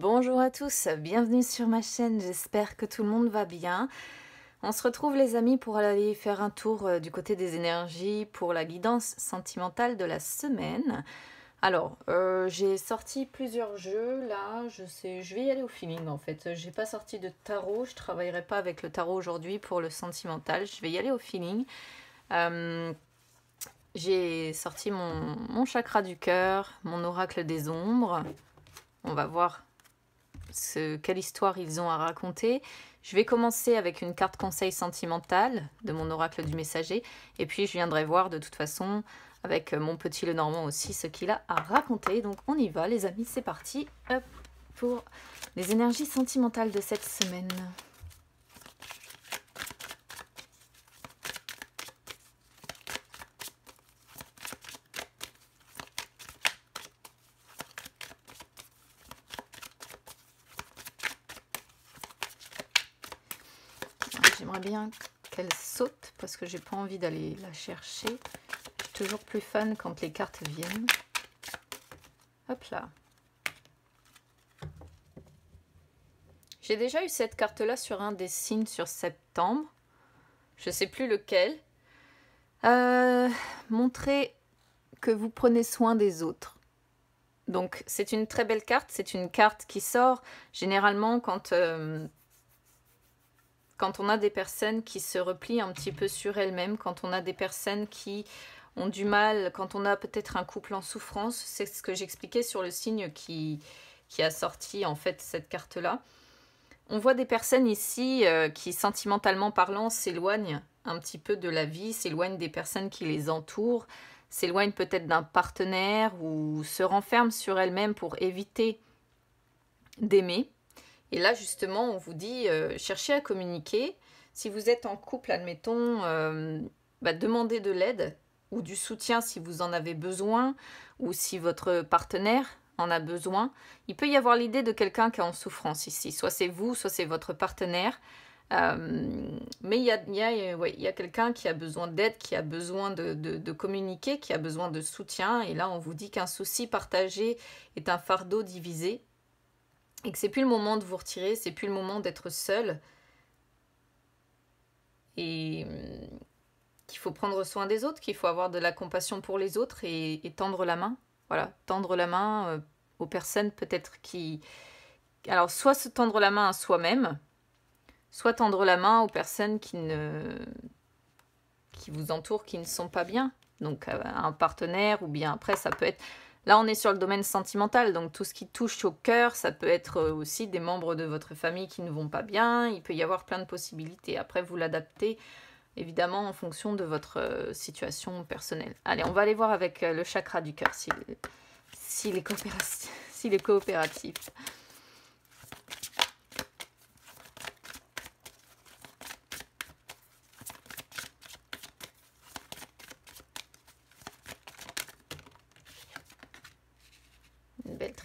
Bonjour à tous, bienvenue sur ma chaîne, j'espère que tout le monde va bien. On se retrouve les amis pour aller faire un tour euh, du côté des énergies pour la guidance sentimentale de la semaine. Alors, euh, j'ai sorti plusieurs jeux, là, je sais, je vais y aller au feeling en fait. J'ai pas sorti de tarot, je travaillerai pas avec le tarot aujourd'hui pour le sentimental, je vais y aller au feeling. Euh, j'ai sorti mon, mon chakra du cœur, mon oracle des ombres. On va voir quelle histoire ils ont à raconter. Je vais commencer avec une carte conseil sentimentale de mon oracle du messager, et puis je viendrai voir de toute façon avec mon petit le normand aussi ce qu'il a à raconter. Donc on y va les amis, c'est parti pour les énergies sentimentales de cette semaine. J'aimerais bien qu'elle saute parce que j'ai pas envie d'aller la chercher. toujours plus fan quand les cartes viennent. Hop là. J'ai déjà eu cette carte-là sur un des signes sur septembre. Je ne sais plus lequel. Euh, montrez que vous prenez soin des autres. Donc c'est une très belle carte, c'est une carte qui sort généralement quand euh, quand on a des personnes qui se replient un petit peu sur elles-mêmes, quand on a des personnes qui ont du mal, quand on a peut-être un couple en souffrance, c'est ce que j'expliquais sur le signe qui, qui a sorti en fait cette carte-là. On voit des personnes ici euh, qui, sentimentalement parlant, s'éloignent un petit peu de la vie, s'éloignent des personnes qui les entourent, s'éloignent peut-être d'un partenaire ou se renferment sur elles-mêmes pour éviter d'aimer. Et là, justement, on vous dit, euh, cherchez à communiquer. Si vous êtes en couple, admettons, euh, bah, demandez de l'aide ou du soutien si vous en avez besoin ou si votre partenaire en a besoin. Il peut y avoir l'idée de quelqu'un qui est en souffrance ici. Soit c'est vous, soit c'est votre partenaire. Euh, mais il y a, quelqu'un qui a besoin d'aide, qui a besoin de, communiquer, qui a besoin de soutien. Et là, on vous dit qu'un souci partagé est un fardeau divisé et que c'est plus le moment de vous retirer, c'est plus le moment d'être seul et hum, qu'il faut prendre soin des autres, qu'il faut avoir de la compassion pour les autres et, tendre la main. Voilà, tendre la main euh, aux personnes peut-être qui... Alors, soit se tendre la main à soi-même, soit tendre la main aux personnes qui, ne... qui vous entourent, qui ne sont pas bien. Donc, euh, un partenaire ou bien après, ça peut être Là, on est sur le domaine sentimental, donc tout ce qui touche au cœur, ça peut être euh, aussi des membres de votre famille qui ne vont pas bien, il peut y avoir plein de possibilités. Après, vous l'adaptez évidemment en fonction de votre euh, situation personnelle. Allez, on va aller voir avec euh, le chakra du cœur s'il est coopératif.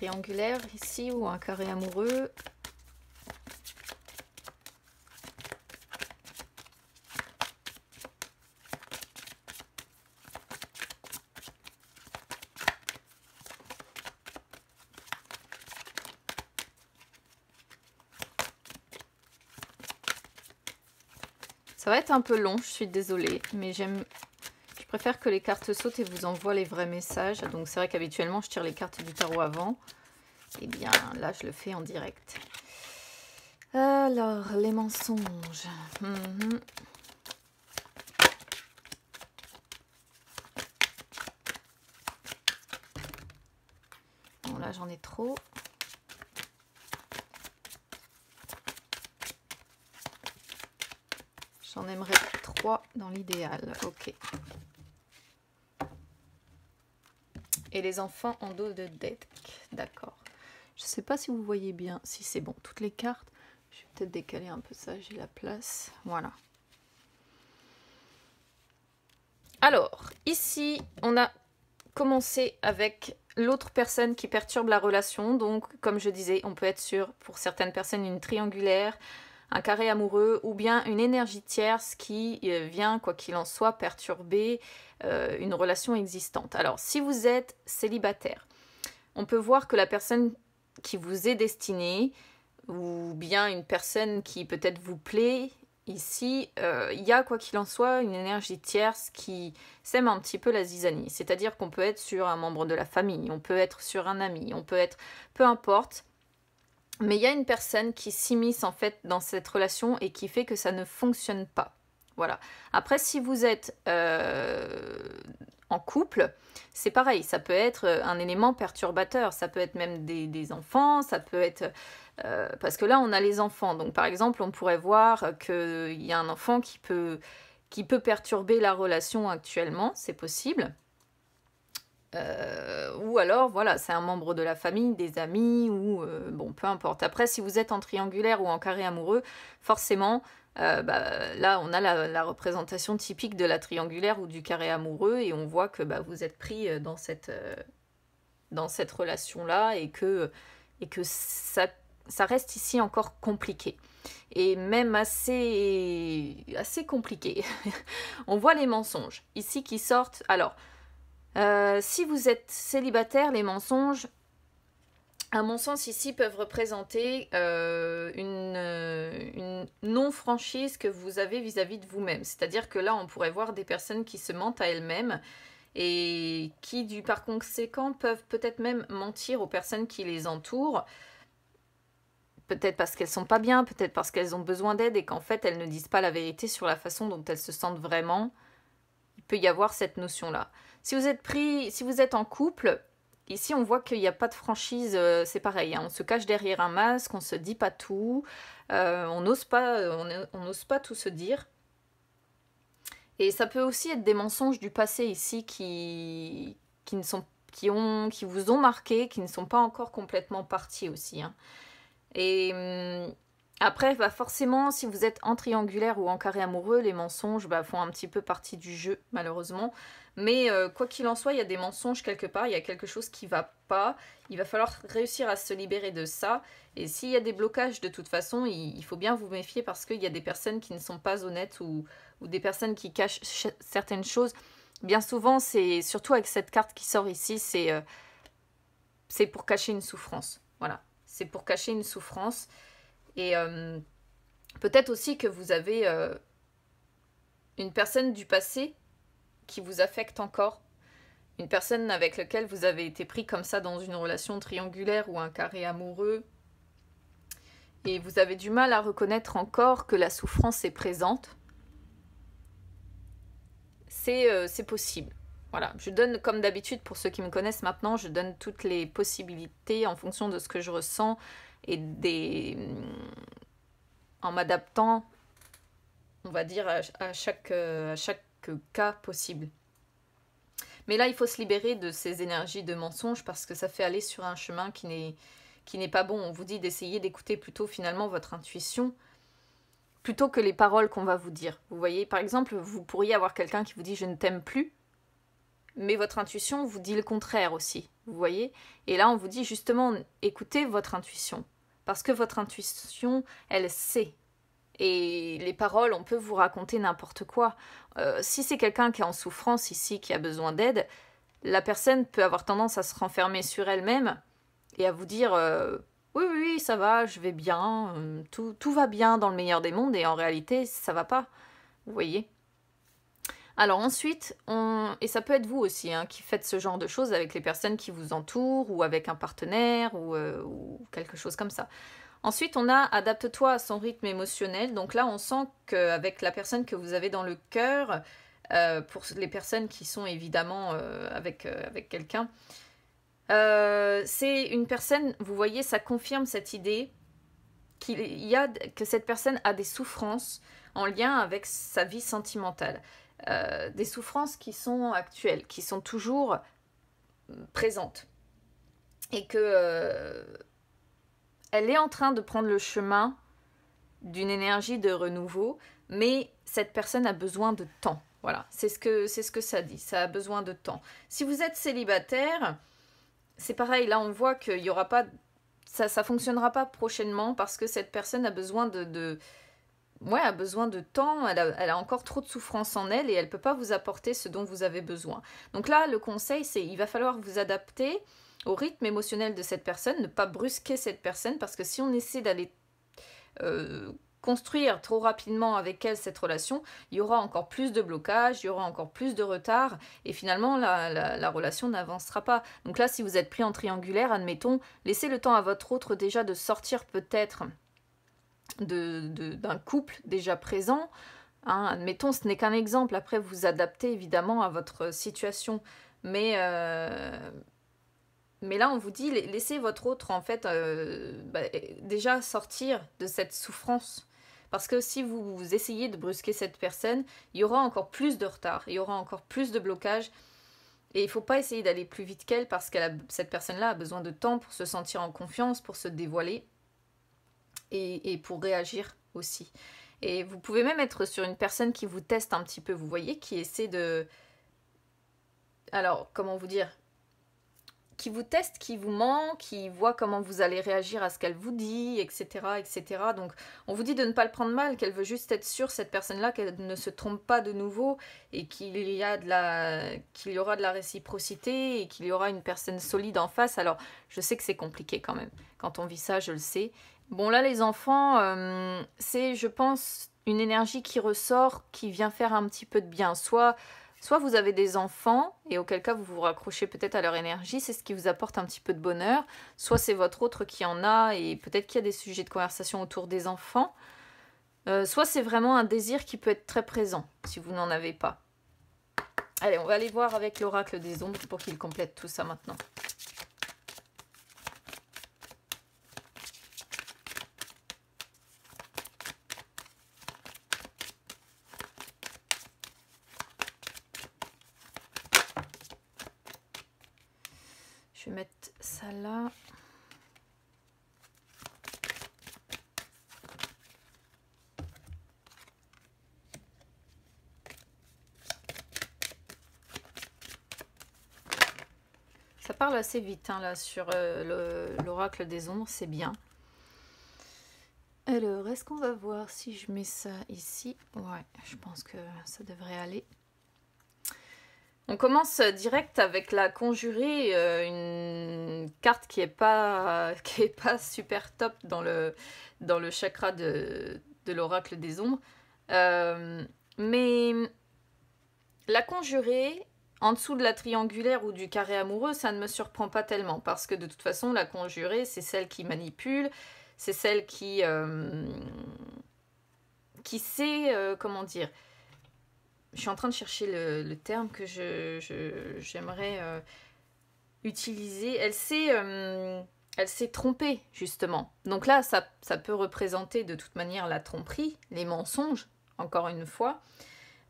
angulaire ici ou un carré amoureux. Ça va être un peu long, je suis désolée, mais j'aime préfère que les cartes sautent et vous envoient les vrais messages. Donc c'est vrai qu'habituellement, je tire les cartes du tarot avant. Et eh bien là, je le fais en direct. Alors, les mensonges. Mhm. Bon, là, j'en ai trop. J'en aimerais trois dans l'idéal. Ok. Et les enfants en dos de deck. D'accord. Je ne sais pas si vous voyez bien, si c'est bon, toutes les cartes. Je vais peut-être décaler un peu ça, j'ai la place. Voilà. Alors, ici, on a commencé avec l'autre personne qui perturbe la relation. Donc, comme je disais, on peut être sur, pour certaines personnes, une triangulaire, un carré amoureux ou bien une énergie tierce qui euh, vient, quoi qu'il en soit, perturber euh, une relation existante. Alors, si vous êtes célibataire, on peut voir que la personne qui vous est destinée, ou bien une personne qui peut-être vous plaît, ici, euh, il y a, quoi qu'il en soit, une énergie tierce qui sème un petit peu la zizanie. C'est-à-dire qu'on peut être sur un membre de la famille, on peut être sur un ami, on peut être... Peu importe, mais il y a une personne qui s'immisce en fait dans cette relation et qui fait que ça ne fonctionne pas. Voilà. Après, si vous êtes euh, en couple, c'est pareil. Ça peut être euh, un élément perturbateur. Ça peut être même des, enfants. Ça peut être euh, parce que là, on a les enfants. Donc, par exemple, on pourrait voir qu'il y a un enfant qui peut perturber la relation actuellement. C'est possible. Euh, ou alors, voilà, c'est un membre de la famille, des amis, ou euh, bon, peu importe. Après, si vous êtes en triangulaire ou en carré amoureux, forcément, euh, bah, là, on a la, représentation typique de la triangulaire ou du carré amoureux, et on voit que bah, vous êtes pris dans cette, dans cette relation-là, et que, et que ça, ça reste ici encore compliqué et même assez, assez compliqué. on voit les mensonges ici qui sortent. Alors, euh, si vous êtes célibataire, les mensonges, à mon sens, ici peuvent représenter euh, euh, une, non-franchise que vous avez vis-à-vis -vis de vous-même. C'est-à-dire que là, on pourrait voir des personnes qui se mentent à elles-mêmes et qui, du, par conséquent, peuvent peut-être même mentir aux personnes qui les entourent. Peut-être parce qu'elles sont pas bien, peut-être parce qu'elles ont besoin d'aide et qu'en fait elles ne disent pas la vérité sur la façon dont elles se sentent vraiment. Il peut y avoir cette notion-là. Si vous êtes pris, si vous êtes en couple, ici on voit qu'il n'y a pas de franchise, euh, c'est pareil, hein. on se cache derrière un masque, on ne se dit pas tout, euh, on n'ose pas, on n'ose pas tout se dire. Et ça peut aussi être des mensonges du passé ici qui, qui ne sont qui, ont, qui vous ont marqué, qui ne sont pas encore complètement partis aussi. Hein. Et hum, après, bah, forcément, si vous êtes en triangulaire ou en carré amoureux, les mensonges bah, font un petit peu partie du jeu, malheureusement. Mais euh, quoi qu'il en soit, il y a des mensonges quelque part, il y a quelque chose qui va pas. Il va falloir réussir à se libérer de ça. Et s'il y a des blocages, de toute façon, il, faut bien vous méfier parce qu'il y a des personnes qui ne sont pas honnêtes ou, des personnes qui cachent certaines choses. Bien souvent, c'est surtout avec cette carte qui sort ici, c'est euh, pour cacher une souffrance. Voilà, c'est pour cacher une souffrance. Et euh, peut-être aussi que vous avez une personne du passé qui vous affecte encore Une personne avec laquelle vous avez été pris comme ça dans une relation triangulaire ou un carré amoureux et vous avez du mal à reconnaître encore que la souffrance est présente, c'est euh, c'est possible. Voilà, je donne comme d'habitude pour ceux qui me connaissent maintenant, je donne toutes les possibilités en fonction de ce que je ressens et des en m'adaptant, on va dire à, à chaque euh, à chaque cas possible. Mais là, il faut se libérer de ces énergies de mensonges parce que ça fait aller sur un chemin qui n'est qui n'est pas bon. On vous dit d'essayer d'écouter plutôt finalement votre intuition plutôt que les paroles qu'on va vous dire. Vous voyez, par exemple, vous pourriez avoir quelqu'un qui vous dit je ne t'aime plus, mais votre intuition vous dit le contraire aussi. Vous voyez Et là, on vous dit justement écoutez votre intuition parce que votre intuition, elle sait. Et les paroles, on peut vous raconter n'importe quoi. Euh, si c'est quelqu'un qui est en souffrance ici, qui a besoin d'aide, la personne peut avoir tendance à se renfermer sur elle-même et à vous dire euh, oui, oui, ça va, je vais bien, euh, tout, tout va bien dans le meilleur des mondes, et en réalité, ça va pas. Vous voyez alors ensuite, on... et ça peut être vous aussi hein, qui faites ce genre de choses avec les personnes qui vous entourent ou avec un partenaire ou quelque chose comme ça. Ensuite, on a adapte-toi à son rythme émotionnel. Donc là, on sent qu'avec la personne que vous avez dans le cœur, euh, pour les personnes qui sont évidemment euh, avec, euh, avec quelqu'un, c'est une personne, vous voyez, ça confirme cette idée qu'il y a, que cette personne a des souffrances en lien avec sa vie sentimentale. des souffrances qui sont actuelles, qui sont toujours présentes. Et que elle est en train de prendre le chemin d'une énergie de renouveau, mais cette personne a besoin de temps. Voilà, c'est ce que c'est ce que ça dit. Ça a besoin de temps. Si vous êtes célibataire, c'est pareil. Là, on voit qu'il y aura pas, ça, ça fonctionnera pas prochainement parce que cette personne a besoin de, de ouais, a besoin de temps. Elle a, elle a, encore trop de souffrance en elle et elle peut pas vous apporter ce dont vous avez besoin. Donc là, le conseil, c'est il va falloir vous adapter au rythme émotionnel de cette personne, ne pas brusquer cette personne, parce que si on essaie d'aller euh, construire trop rapidement avec elle cette relation, il y aura encore plus de blocages, il y aura encore plus de retard, et finalement la, relation n'avancera pas. Donc là, si vous êtes pris en triangulaire, admettons, laissez le temps à votre autre déjà de sortir peut-être d'un de, couple déjà présent. Hein. admettons, ce n'est qu'un exemple. Après, vous adaptez évidemment à votre situation. Mais euh, mais là, on vous dit, laissez votre autre, en fait, euh, bah, déjà sortir de cette souffrance. Parce que si vous, essayez de brusquer cette personne, il y aura encore plus de retard, il y aura encore plus de blocage. Et il ne faut pas essayer d'aller plus vite qu'elle parce que cette personne-là a besoin de temps pour se sentir en confiance, pour se dévoiler et, pour réagir aussi. Et vous pouvez même être sur une personne qui vous teste un petit peu, vous voyez, qui essaie de... Alors, comment vous dire qui vous teste, qui vous ment, qui voit comment vous allez réagir à ce qu'elle vous dit, etc., etc. Donc, on vous dit de ne pas le prendre mal, qu'elle veut juste être sûre, cette personne-là, qu'elle ne se trompe pas de nouveau et qu'il y, a de la... qu'il y aura de la réciprocité et qu'il y aura une personne solide en face. Alors, je sais que c'est compliqué quand même. Quand on vit ça, je le sais. Bon, là, les enfants, euh, c'est, je pense, une énergie qui ressort, qui vient faire un petit peu de bien. Soit Soit vous avez des enfants, et auquel cas vous vous raccrochez peut-être à leur énergie, c'est ce qui vous apporte un petit peu de bonheur. Soit c'est votre autre qui en a, et peut-être qu'il y a des sujets de conversation autour des enfants. Euh, soit c'est vraiment un désir qui peut être très présent, si vous n'en avez pas. Allez, on va aller voir avec l'oracle des ombres pour qu'il complète tout ça maintenant. assez vite hein, là sur euh, l'oracle des ombres, c'est bien. Alors, est-ce qu'on va voir si je mets ça ici Ouais, je pense que ça devrait aller. On commence direct avec la conjurée, euh, une carte qui est pas qui est pas super top dans le dans le chakra de, l'oracle des ombres. Euh, mais la conjurée, en dessous de la triangulaire ou du carré amoureux, ça ne me surprend pas tellement, parce que de toute façon, la conjurée, c'est celle qui manipule, c'est celle qui... Euh, qui sait, euh, comment dire... Je suis en train de chercher le, terme que j'aimerais euh, utiliser. Elle sait... elle s'est trompée, justement. Donc là, ça, ça, peut représenter de toute manière la tromperie, les mensonges, encore une fois.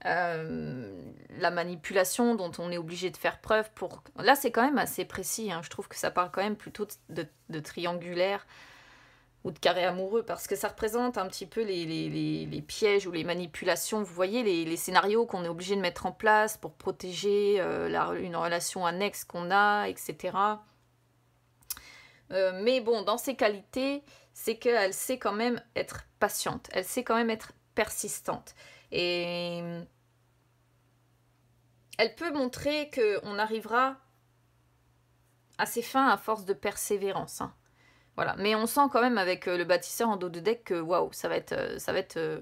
Euh, la manipulation dont on est obligé de faire preuve pour... Là, c'est quand même assez précis. Hein. Je trouve que ça parle quand même plutôt de, triangulaire ou de carré amoureux, parce que ça représente un petit peu les, pièges ou les manipulations. Vous voyez, les, scénarios qu'on est obligé de mettre en place pour protéger euh, une relation annexe qu'on a, etc. Euh, mais bon, dans ses qualités, c'est qu'elle sait quand même être patiente, elle sait quand même être persistante. Et elle peut montrer qu'on arrivera à ses fins à force de persévérance. Hein. Voilà. Mais on sent quand même avec euh, le bâtisseur en dos de deck que waouh, ça va être. Euh, ça va être euh,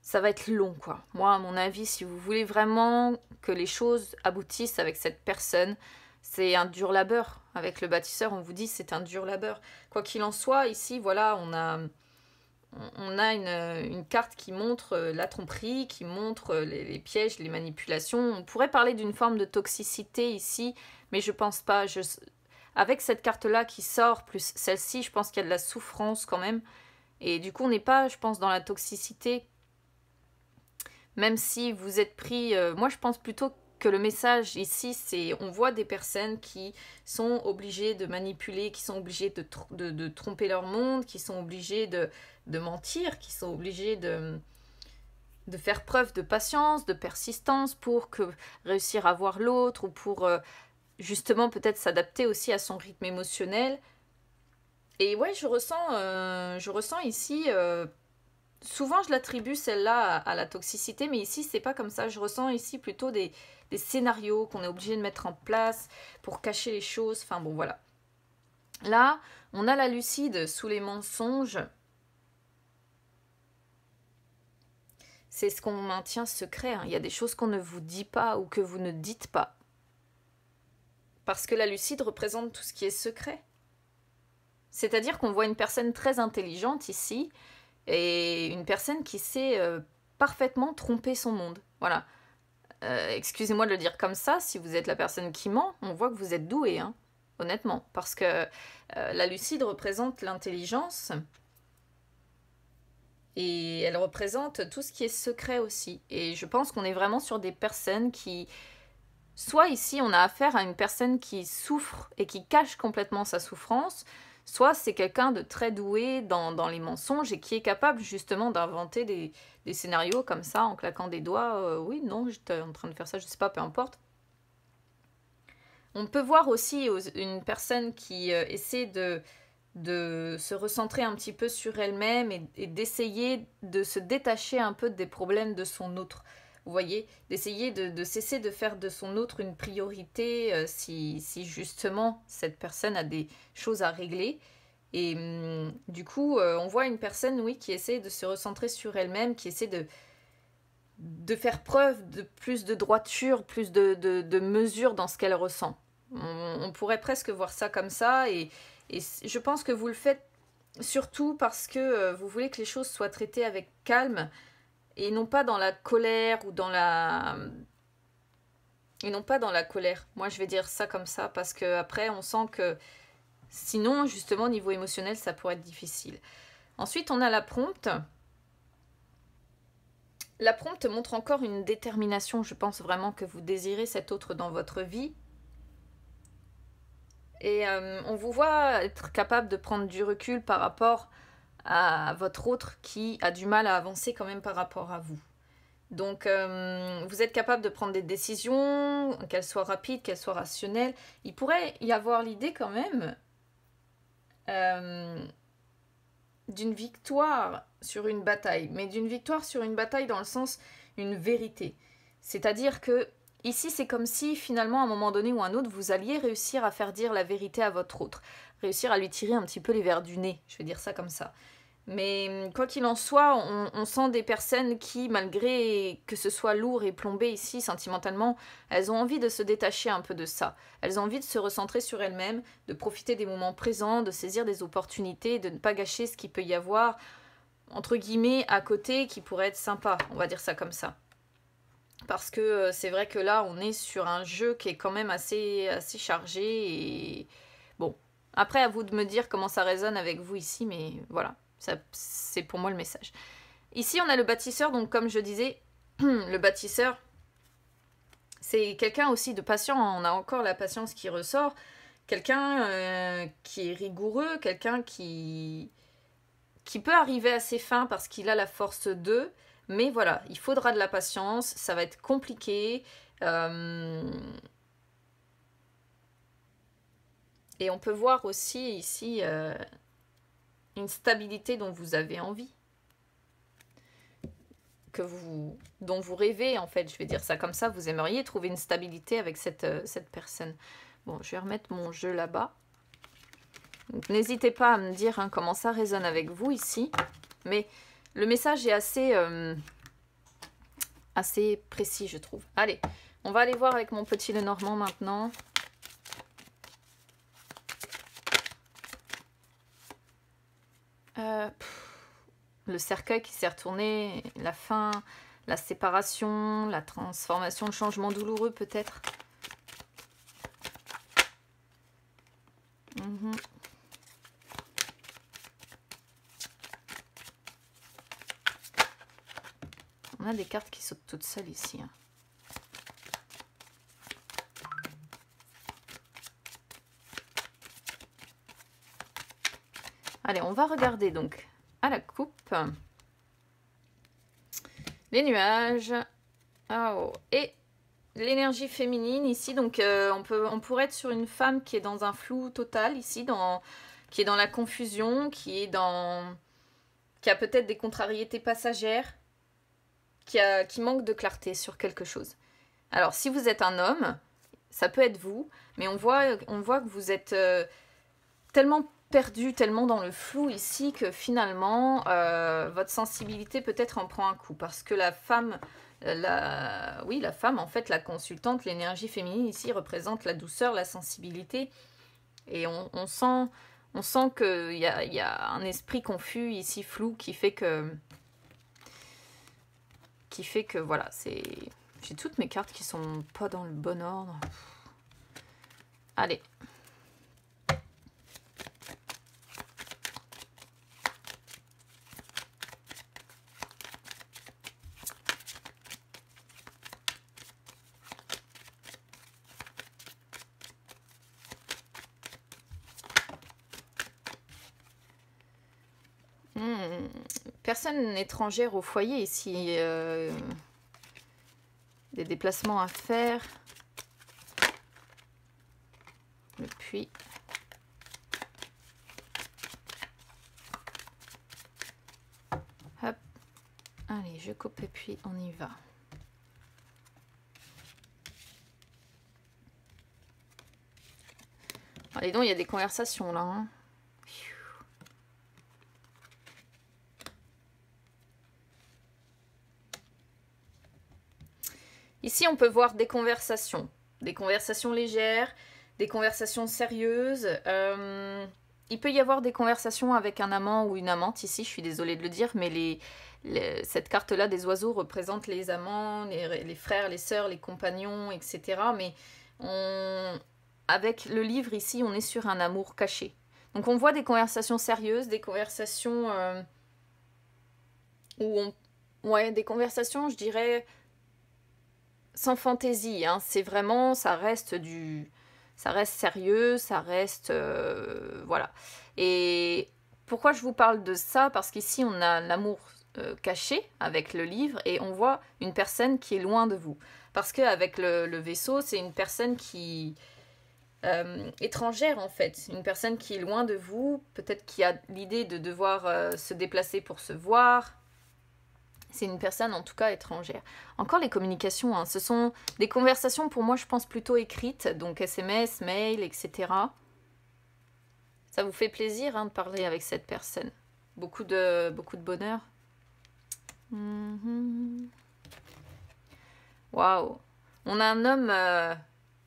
ça va être long, quoi. Moi, à mon avis, si vous voulez vraiment que les choses aboutissent avec cette personne, c'est un dur labeur. Avec le bâtisseur, on vous dit c'est un dur labeur. Quoi qu'il en soit, ici, voilà, on a on a euh, une, carte qui montre euh, la tromperie, qui montre euh, les, pièges, les manipulations. On pourrait parler d'une forme de toxicité ici, mais je pense pas. Avec cette carte-là qui sort, plus celle-ci, je pense qu'il y a de la souffrance quand même. Et du coup, on n'est pas, je pense, dans la toxicité. Même si vous êtes pris... moi, je pense plutôt que le message ici, c'est on voit des personnes qui sont obligées de manipuler, qui sont obligées de, de, tromper leur monde, qui sont obligées de, de mentir, qui sont obligées de, de faire preuve de patience, de persistance pour que réussir à voir l'autre ou pour euh, justement peut-être s'adapter aussi à son rythme émotionnel. Et ouais, je ressens, euh, je ressens ici euh, souvent je l'attribue celle-là à, la toxicité, mais ici c'est pas comme ça. Je ressens ici plutôt des, des scénarios qu'on est obligé de mettre en place pour cacher les choses. Enfin bon, voilà. Là, on a la lucide sous les mensonges. C'est ce qu'on maintient secret. Hein. Il y a des choses qu'on ne vous dit pas ou que vous ne dites pas. Parce que la lucide représente tout ce qui est secret. C'est-à-dire qu'on voit une personne très intelligente ici, et une personne qui sait euh, parfaitement tromper son monde. Voilà. Euh, excusez-moi de le dire comme ça, si vous êtes la personne qui ment, on voit que vous êtes doué, hein, honnêtement, parce que euh, la lucide représente l'intelligence et elle représente tout ce qui est secret aussi. Et je pense qu'on est vraiment sur des personnes qui, soit ici on a affaire à une personne qui souffre et qui cache complètement sa souffrance, soit c'est quelqu'un de très doué dans, dans, les mensonges et qui est capable justement d'inventer des, des, scénarios comme ça en claquant des doigts. Euh, oui, non, j'étais en train de faire ça, je sais pas, peu importe. On peut voir aussi une personne qui euh, essaie de, de se recentrer un petit peu sur elle-même et, et d'essayer de se détacher un peu des problèmes de son autre. Vous voyez, d'essayer de, cesser de faire de son autre une priorité euh, si, justement cette personne a des choses à régler. Et mm, du coup, euh, on voit une personne, oui, qui essaie de se recentrer sur elle-même, qui essaie de, de faire preuve de plus de droiture, plus de, de, mesure dans ce qu'elle ressent. On, pourrait presque voir ça comme ça, et, je pense que vous le faites surtout parce que euh, vous voulez que les choses soient traitées avec calme, et non pas dans la colère ou dans la et non pas dans la colère. Moi, je vais dire ça comme ça parce que après, on sent que sinon, justement, au niveau émotionnel, ça pourrait être difficile. Ensuite, on a la prompte. La prompte montre encore une détermination. Je pense vraiment que vous désirez cet autre dans votre vie. Et euh, on vous voit être capable de prendre du recul par rapport à votre autre qui a du mal à avancer quand même par rapport à vous. Donc, euh, vous êtes capable de prendre des décisions, qu'elles soient rapides, qu'elles soient rationnelles. Il pourrait y avoir l'idée quand même euh, d'une victoire sur une bataille, mais d'une victoire sur une bataille dans le sens une vérité. C'est-à-dire que ici, c'est comme si finalement, à un moment donné ou à un autre, vous alliez réussir à faire dire la vérité à votre autre, réussir à lui tirer un petit peu les verres du nez, je vais dire ça comme ça. Mais hum, quoi qu'il en soit, on, sent des personnes qui, malgré que ce soit lourd et plombé ici sentimentalement, elles ont envie de se détacher un peu de ça. Elles ont envie de se recentrer sur elles-mêmes, de profiter des moments présents, de saisir des opportunités, de ne pas gâcher ce qu'il peut y avoir, entre guillemets, à côté, qui pourrait être sympa. On va dire ça comme ça. Parce que euh, c'est vrai que là, on est sur un jeu qui est quand même assez, assez chargé et... Bon, après, à vous de me dire comment ça résonne avec vous ici, mais voilà c'est pour moi le message. Ici, on a le bâtisseur, donc comme je disais, le bâtisseur, c'est quelqu'un aussi de patient, on a encore la patience qui ressort, quelqu'un euh, qui est rigoureux, quelqu'un qui, qui peut arriver à ses fins parce qu'il a la force d'eux, mais voilà, il faudra de la patience, ça va être compliqué. Euh, et on peut voir aussi ici... Euh, stabilité dont vous avez envie, que vous, dont vous rêvez en fait, je vais dire ça comme ça, vous aimeriez trouver une stabilité avec cette, euh, cette personne. Bon, je vais remettre mon jeu là-bas. N'hésitez pas à me dire hein, comment ça résonne avec vous ici, mais le message est assez, euh, assez précis je trouve. Allez, on va aller voir avec mon petit Lenormand maintenant. Euh, le cercueil qui s'est retourné, la fin, la séparation, la transformation, le changement douloureux peut-être. Mhm. On a des cartes qui sautent toutes seules ici. Hein. Allez, on va regarder donc à la coupe les nuages ah, oh. et l'énergie féminine ici. Donc euh, on, peut, on pourrait être sur une femme qui est dans un flou total ici, dans, qui est dans la confusion, qui est dans qui a peut-être des contrariétés passagères, qui, a, qui manque de clarté sur quelque chose. Alors si vous êtes un homme, ça peut être vous, mais on voit, on voit que vous êtes euh, tellement perdu tellement dans le flou ici que finalement euh, votre sensibilité peut-être en prend un coup parce que la femme euh, la oui la femme en fait la consultante l'énergie féminine ici représente la douceur la sensibilité et on, sent on sent qu'il y, y a, un esprit confus ici flou qui fait que qui fait que voilà c'est j'ai toutes mes cartes qui sont pas dans le bon ordre allez Personne étrangère au foyer ici. Euh, des déplacements à faire. Le puits. Hop. Allez, je coupe et puis on y va. Allez ah, donc, il y a des conversations là. Hein. Ici, on peut voir des conversations, des conversations légères, des conversations sérieuses. Euh, il peut y avoir des conversations avec un amant ou une amante. Ici, je suis désolée de le dire, mais cette carte-là des oiseaux représente les amants, les, frères, les sœurs, les compagnons, etc. Mais on, avec le livre ici, on est sur un amour caché. Donc on voit des conversations sérieuses, des conversations euh, où on... Ouais, des conversations, je dirais, sans fantaisie. Hein. C'est vraiment, ça reste du, ça reste sérieux, ça reste, euh, voilà. Et pourquoi je vous parle de ça Parce qu'ici on a l'amour euh, caché avec le livre et on voit une personne qui est loin de vous. Parce qu'avec le, vaisseau, c'est une personne qui, euh, étrangère en fait, une personne qui est loin de vous, peut-être qui a l'idée de devoir se déplacer pour se voir, c'est une personne en tout cas étrangère. Encore les communications, hein. ce sont des conversations pour moi je pense plutôt écrites, donc SMS, mail, etc. Ça vous fait plaisir hein, de parler avec cette personne. Beaucoup de, beaucoup de bonheur. Mhm. Waouh On a un homme... Euh,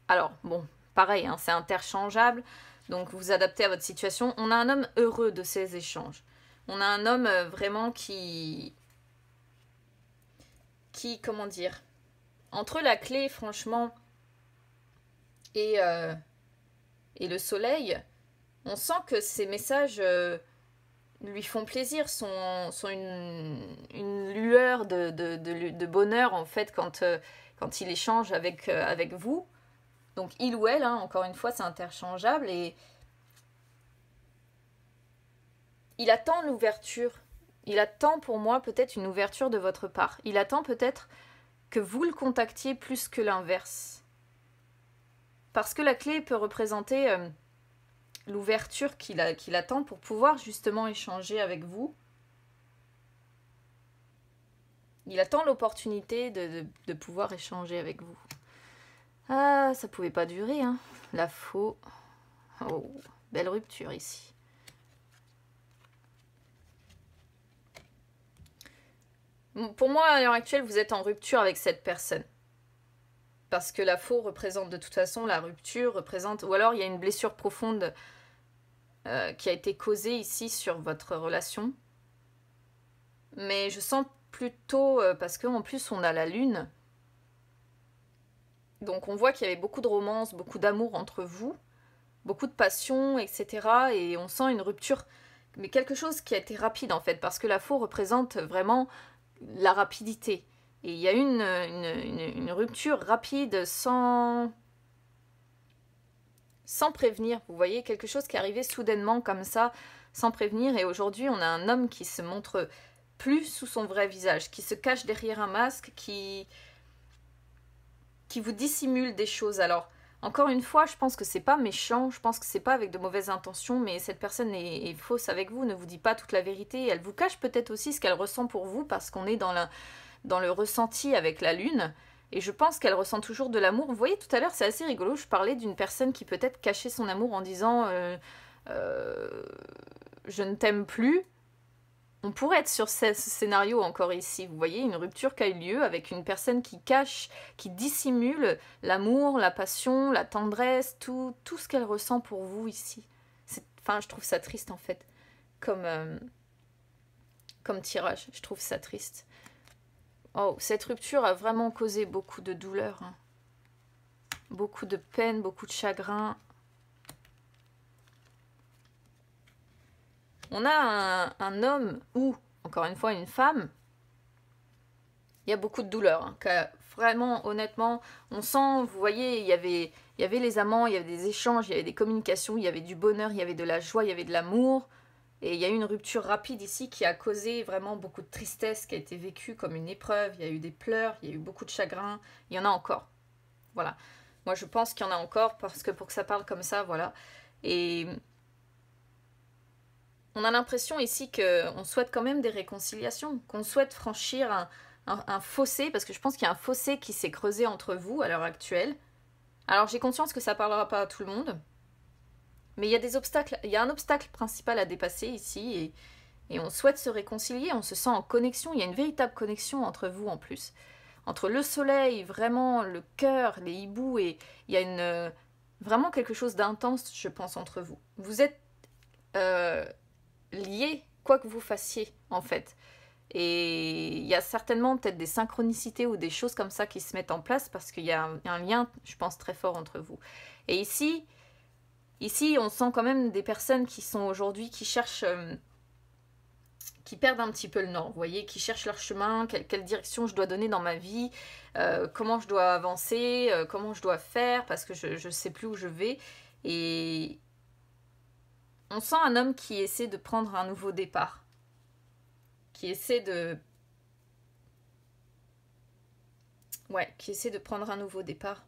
alors, bon, pareil, hein, c'est interchangeable, donc vous vous adaptez à votre situation. On a un homme heureux de ces échanges. On a un homme euh, vraiment qui, comment dire, entre la clé, franchement, et, euh, et le soleil, on sent que ces messages euh, lui font plaisir, sont, sont une, lueur de, de, bonheur, en fait, quand, euh, quand il échange avec, avec vous. Donc, il ou elle, hein, encore une fois, c'est interchangeable et. Il attend l'ouverture il attend pour moi peut-être une ouverture de votre part. Il attend peut-être que vous le contactiez plus que l'inverse. Parce que la clé peut représenter euh, l'ouverture qu'il attend pour pouvoir justement échanger avec vous. Il attend l'opportunité de, pouvoir échanger avec vous. Ah, ça pouvait pas durer, hein. La faux. Oh, belle rupture ici. Pour moi, à l'heure actuelle, vous êtes en rupture avec cette personne. Parce que la faux représente de toute façon la rupture, représente. Ou alors il y a une blessure profonde euh, qui a été causée ici sur votre relation. Mais je sens plutôt. Euh, parce qu'en plus, on a la lune. Donc on voit qu'il y avait beaucoup de romance, beaucoup d'amour entre vous, beaucoup de passion, etc. Et on sent une rupture mais quelque chose qui a été rapide en fait, parce que la faux représente vraiment la rapidité. Et il y a une, une, rupture rapide sans, sans prévenir. Vous voyez, quelque chose qui arrivait soudainement comme ça, sans prévenir. Et aujourd'hui, on a un homme qui se montre plus sous son vrai visage, qui se cache derrière un masque, qui, qui vous dissimule des choses. Alors, encore une fois, je pense que c'est pas méchant, je pense que c'est pas avec de mauvaises intentions, mais cette personne est, fausse avec vous, ne vous dit pas toute la vérité, elle vous cache peut-être aussi ce qu'elle ressent pour vous parce qu'on est dans, le ressenti avec la lune. Et je pense qu'elle ressent toujours de l'amour. Vous voyez, tout à l'heure, c'est assez rigolo. Je parlais d'une personne qui peut-être cachait son amour en disant euh, euh, Je ne t'aime plus. On pourrait être sur ce scénario encore ici, vous voyez, une rupture qui a eu lieu avec une personne qui cache, qui dissimule l'amour, la passion, la tendresse, tout, tout ce qu'elle ressent pour vous ici. Enfin, je trouve ça triste en fait, comme, euh, comme tirage, je trouve ça triste. Oh, cette rupture a vraiment causé beaucoup de douleur, hein. beaucoup de peine, beaucoup de chagrin, on a un, homme ou, encore une fois, une femme, il y a beaucoup de douleur. Hein, vraiment, honnêtement, on sent, vous voyez, il y avait, il y avait les amants, il y avait des échanges, il y avait des communications, il y avait du bonheur, il y avait de la joie, il y avait de l'amour. Et il y a eu une rupture rapide ici qui a causé vraiment beaucoup de tristesse, qui a été vécue comme une épreuve. Il y a eu des pleurs, il y a eu beaucoup de chagrin. Il y en a encore. Voilà. Moi, je pense qu'il y en a encore parce que pour que ça parle comme ça, voilà. Et on a l'impression ici qu'on souhaite quand même des réconciliations, qu'on souhaite franchir un, fossé, parce que je pense qu'il y a un fossé qui s'est creusé entre vous à l'heure actuelle. Alors j'ai conscience que ça parlera pas à tout le monde, mais il y a des obstacles, il y a un obstacle principal à dépasser ici, et, on souhaite se réconcilier, on se sent en connexion, il y a une véritable connexion entre vous en plus. Entre le soleil, vraiment le cœur, les hiboux, et il y a une, euh, vraiment quelque chose d'intense, je pense, entre vous. Vous êtes... Euh, lié quoi que vous fassiez, en fait. Et il y a certainement peut-être des synchronicités ou des choses comme ça qui se mettent en place parce qu'il y a un, lien, je pense, très fort entre vous. Et ici, ici, on sent quand même des personnes qui sont aujourd'hui, qui cherchent, euh, qui perdent un petit peu le nord, vous voyez, qui cherchent leur chemin, quelle, direction je dois donner dans ma vie, euh, comment je dois avancer, euh, comment je dois faire parce que je ne sais plus où je vais. Et on sent un homme qui essaie de prendre un nouveau départ. Qui essaie de. Ouais, qui essaie de prendre un nouveau départ.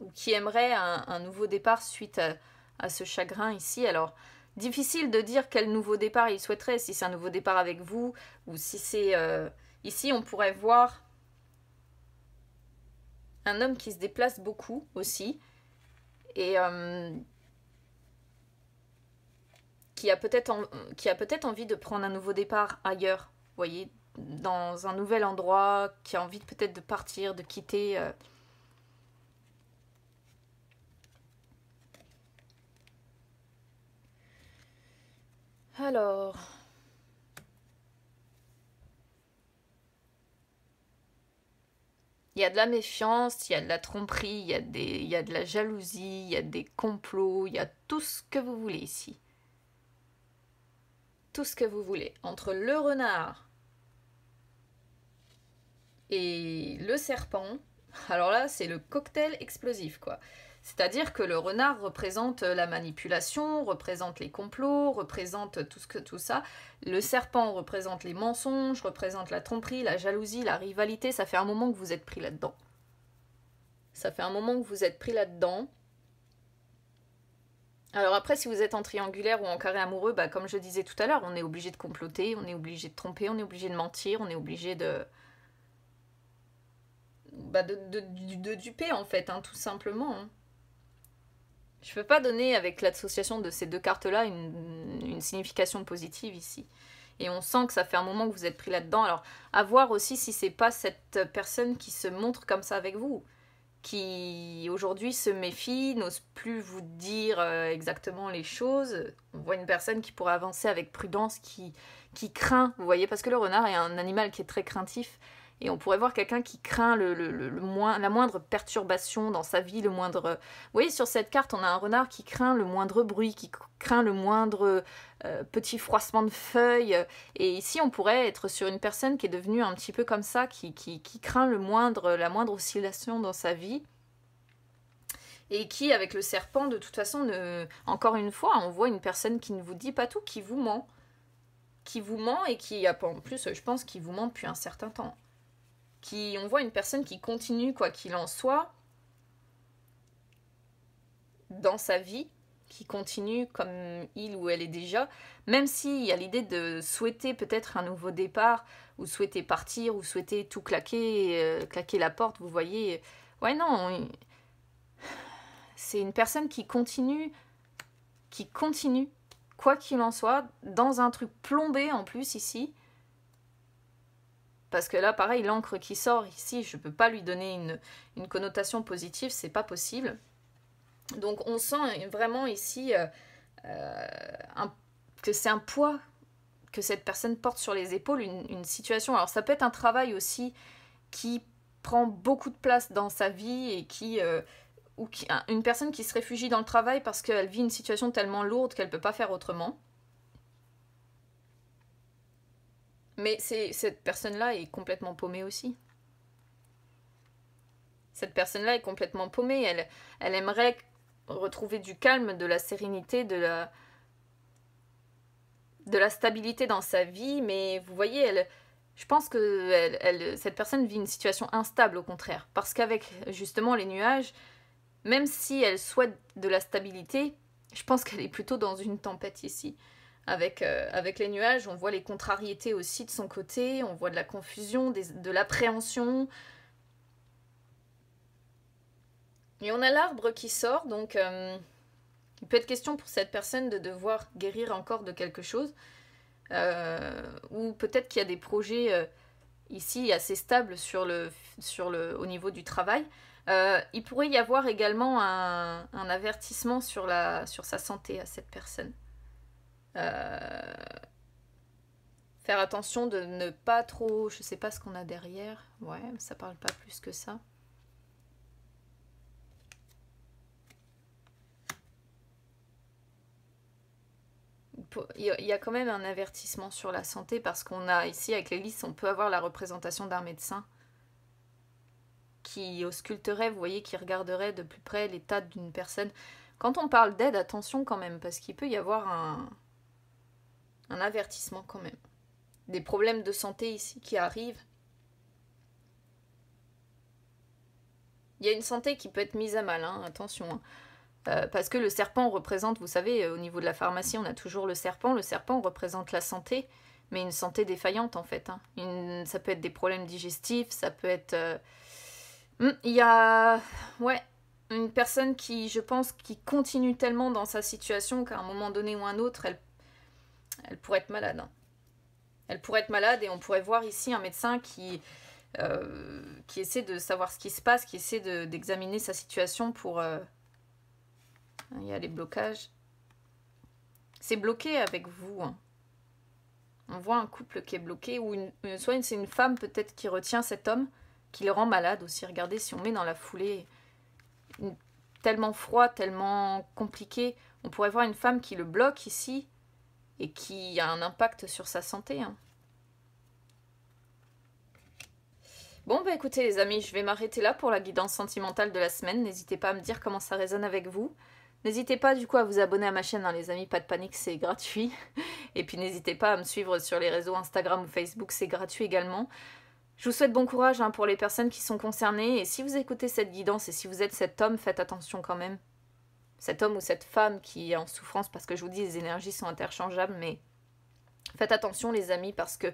Ou qui aimerait un, nouveau départ suite à, ce chagrin ici. Alors, difficile de dire quel nouveau départ il souhaiterait, si c'est un nouveau départ avec vous, ou si c'est. Euh, ici, on pourrait voir un homme qui se déplace beaucoup aussi. Et. Euh, qui a peut-être qui a peut-être envie de prendre un nouveau départ ailleurs, vous voyez, dans un nouvel endroit, qui a envie peut-être de partir, de quitter. Euh. Alors. Il y a de la méfiance, il y a de la tromperie, il y, des, il y a de la jalousie, il y a des complots, il y a tout ce que vous voulez ici tout ce que vous voulez. Entre le renard et le serpent, alors là, c'est le cocktail explosif, quoi. C'est-à-dire que le renard représente la manipulation, représente les complots, représente tout, ce que, tout ça. Le serpent représente les mensonges, représente la tromperie, la jalousie, la rivalité. Ça fait un moment que vous êtes pris là-dedans. Ça fait un moment que vous êtes pris là-dedans. Alors après, si vous êtes en triangulaire ou en carré amoureux, bah, comme je disais tout à l'heure, on est obligé de comploter, on est obligé de tromper, on est obligé de mentir, on est obligé de... Bah, de, duper en fait, hein, tout simplement. Hein. Je ne peux pas donner avec l'association de ces deux cartes-là une, une, signification positive ici. Et on sent que ça fait un moment que vous êtes pris là-dedans. Alors, à voir aussi si c'est pas cette personne qui se montre comme ça avec vous qui aujourd'hui se méfie, n'ose plus vous dire euh, exactement les choses. On voit une personne qui pourrait avancer avec prudence, qui, qui craint, vous voyez, parce que le renard est un animal qui est très craintif. Et on pourrait voir quelqu'un qui craint le, la moindre perturbation dans sa vie, le moindre... Vous voyez, sur cette carte, on a un renard qui craint le moindre bruit, qui craint le moindre euh, petit froissement de feuilles. Et ici, on pourrait être sur une personne qui est devenue un petit peu comme ça, qui, qui, craint le moindre, la moindre oscillation dans sa vie et qui, avec le serpent, de toute façon, encore une fois, on voit une personne qui ne vous dit pas tout, qui vous ment. Qui vous ment et qui, en plus, je pense, qui vous ment depuis un certain temps qui, on voit une personne qui continue, quoi qu'il en soit, dans sa vie, qui continue comme il ou elle est déjà, même s'il y a l'idée de souhaiter peut-être un nouveau départ, ou souhaiter partir, ou souhaiter tout claquer, euh, claquer la porte, vous voyez. Ouais, non, c'est une personne qui continue, qui continue, quoi qu'il en soit, dans un truc plombé en plus ici, parce que là, pareil, l'encre qui sort ici, je ne peux pas lui donner une, connotation positive, c'est pas possible. Donc on sent vraiment ici euh, euh, que c'est un poids que cette personne porte sur les épaules, une, situation. Alors ça peut être un travail aussi qui prend beaucoup de place dans sa vie et qui... Euh, ou une personne qui se réfugie dans le travail parce qu'elle vit une situation tellement lourde qu'elle ne peut pas faire autrement. Mais cette personne-là est complètement paumée aussi. Cette personne-là est complètement paumée. Elle, elle aimerait retrouver du calme, de la sérénité, de la, de la stabilité dans sa vie. Mais vous voyez, elle, je pense que cette personne vit une situation instable au contraire. Parce qu'avec justement les nuages, même si elle souhaite de la stabilité, je pense qu'elle est plutôt dans une tempête ici avec, euh, avec les nuages. On voit les contrariétés aussi de son côté, on voit de la confusion, de l'appréhension. Et on a l'arbre qui sort, donc euh, il peut être question pour cette personne de devoir guérir encore de quelque chose. Euh, ou peut-être qu'il y a des projets ici assez stables sur le, sur le, au niveau du travail. il pourrait y avoir également un, un avertissement sur, la, sur sa santé à cette personne. Euh, faire attention de ne pas trop... Je sais pas ce qu'on a derrière. Ouais, ça parle pas plus que ça. Il y a quand même un avertissement sur la santé parce qu'on a ici avec l'hélice, on peut avoir la représentation d'un médecin qui ausculterait, vous voyez, qui regarderait de plus près l'état d'une personne. Quand on parle d'aide, attention quand même parce qu'il peut y avoir un, un avertissement quand même. Des problèmes de santé ici qui arrivent. Il y a une santé qui peut être mise à mal, hein, attention. Hein. Euh, parce que le serpent représente, vous savez, euh, au niveau de la pharmacie, on a toujours le serpent. Le serpent représente la santé, mais une santé défaillante en fait. Hein. ça peut être des problèmes digestifs, ça peut être... Euh, hmm, il y a... Ouais, une personne qui, je pense, qui continue tellement dans sa situation qu'à un moment donné ou un autre, elle elle pourrait être malade. Hein. Elle pourrait être malade et on pourrait voir ici un médecin qui, euh, qui essaie de savoir ce qui se passe, qui essaie d'examiner sa situation pour... Euh, il y a les blocages. C'est bloqué avec vous. Hein. On voit un couple qui est bloqué, ou une, soit c'est une femme peut-être qui retient cet homme, qui le rend malade aussi. Regardez, si on met dans la foulée, tellement froid, tellement compliqué, on pourrait voir une femme qui le bloque ici, et qui a un impact sur sa santé. Hein. Bon, bah écoutez les amis, je vais m'arrêter là pour la guidance sentimentale de la semaine. N'hésitez pas à me dire comment ça résonne avec vous. N'hésitez pas du coup à vous abonner à ma chaîne, hein, les amis, pas de panique, c'est gratuit. Et puis n'hésitez pas à me suivre sur les réseaux Instagram ou Facebook, c'est gratuit également. Je vous souhaite bon courage hein, pour les personnes qui sont concernées. Et si vous écoutez cette guidance et si vous êtes cet homme, faites attention quand même cet homme ou cette femme qui est en souffrance, parce que je vous dis, les énergies sont interchangeables, mais faites attention les amis, parce que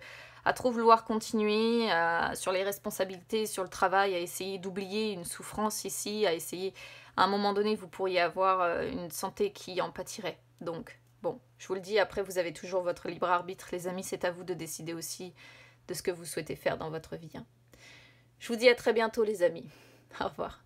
à trop vouloir continuer sur les responsabilités, sur le travail, à essayer d'oublier une souffrance ici, à essayer, à un moment donné, vous pourriez avoir euh, une santé qui en pâtirait. Donc, bon, je vous le dis, après, vous avez toujours votre libre arbitre, les amis, c'est à vous de décider aussi de ce que vous souhaitez faire dans votre vie. Hein. Je vous dis à très bientôt les amis. Au revoir.